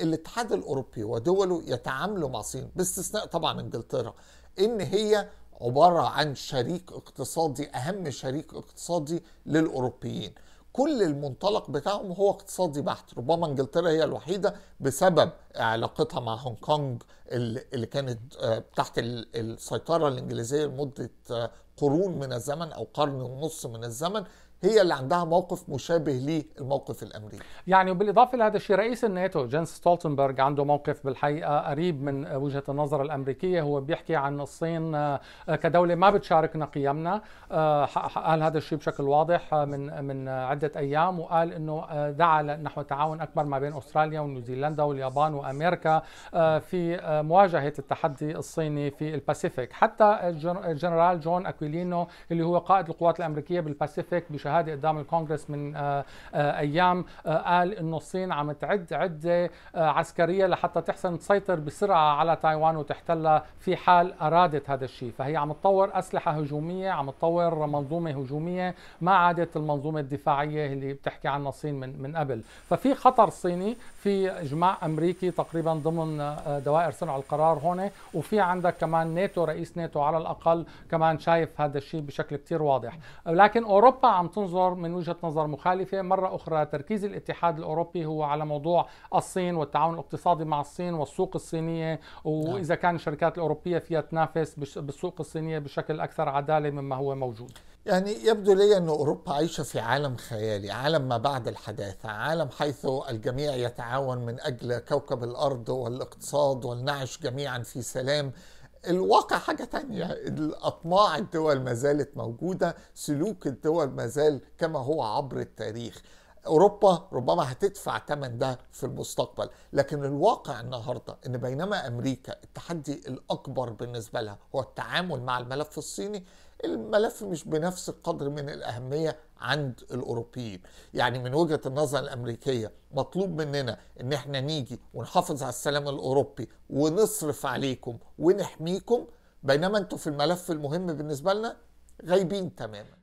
الاتحاد الاوروبي ودوله يتعاملوا مع الصين باستثناء طبعا انجلترا ان هي عباره عن شريك اقتصادي اهم شريك اقتصادي للاوروبيين كل المنطلق بتاعهم هو اقتصادي بحت ربما انجلترا هي الوحيده بسبب علاقتها مع هونج كونج اللي كانت آه، تحت السيطره الانجليزيه لمده آه، قرون من الزمن او قرن ونص من الزمن هي اللي عندها موقف مشابه للموقف الامريكي يعني وبالاضافه لهذا الشيء رئيس الناتو جنس ستولتنبرغ عنده موقف بالحقيقه قريب من وجهه النظر الامريكيه هو بيحكي عن الصين آه، كدوله ما بتشاركنا قيمنا آه، قال هذا الشيء بشكل واضح آه، من من عده ايام وقال انه دعا نحو تعاون اكبر ما بين استراليا ونيوزيلندا واليابان وامريكا في مواجهه التحدي الصيني في الباسيفيك حتى الجنرال جون اكويلينو اللي هو قائد القوات الامريكيه بالباسيفيك بش هذه قدام الكونغرس من آه، آه، ايام آه، قال انه الصين عم تعد عده عسكريه لحتى تحسن تسيطر بسرعه على تايوان وتحتلها في حال ارادت هذا الشيء، فهي عم تطور اسلحه هجوميه، عم تطور منظومه هجوميه، ما عادت المنظومه الدفاعيه اللي بتحكي عنها الصين من من قبل، ففي خطر صيني في اجماع امريكي تقريبا ضمن دوائر صنع القرار هون وفي عندك كمان ناتو رئيس ناتو على الاقل كمان شايف هذا الشيء بشكل كثير واضح، لكن اوروبا عم تنظر تنظر من وجهة نظر مخالفة مرة أخرى تركيز الاتحاد الأوروبي هو على موضوع الصين والتعاون الاقتصادي مع الصين والسوق الصينية نعم. وإذا كان الشركات الأوروبية فيها تنافس بالسوق الصينية بشكل أكثر عدالة مما هو موجود يعني يبدو لي أن أوروبا عايشة في عالم خيالي عالم ما بعد الحداثة عالم حيث الجميع يتعاون من أجل كوكب الأرض والاقتصاد والنعش جميعا في سلام الواقع حاجة تانية يعني أطماع الدول ما زالت موجودة سلوك الدول ما زال كما هو عبر التاريخ اوروبا ربما هتدفع ثمن ده في المستقبل لكن الواقع النهارده ان بينما امريكا التحدي الاكبر بالنسبه لها هو التعامل مع الملف الصيني الملف مش بنفس القدر من الاهميه عند الاوروبيين يعني من وجهه النظر الامريكيه مطلوب مننا ان احنا نيجي ونحافظ على السلام الاوروبي ونصرف عليكم ونحميكم بينما انتوا في الملف المهم بالنسبه لنا غايبين تماما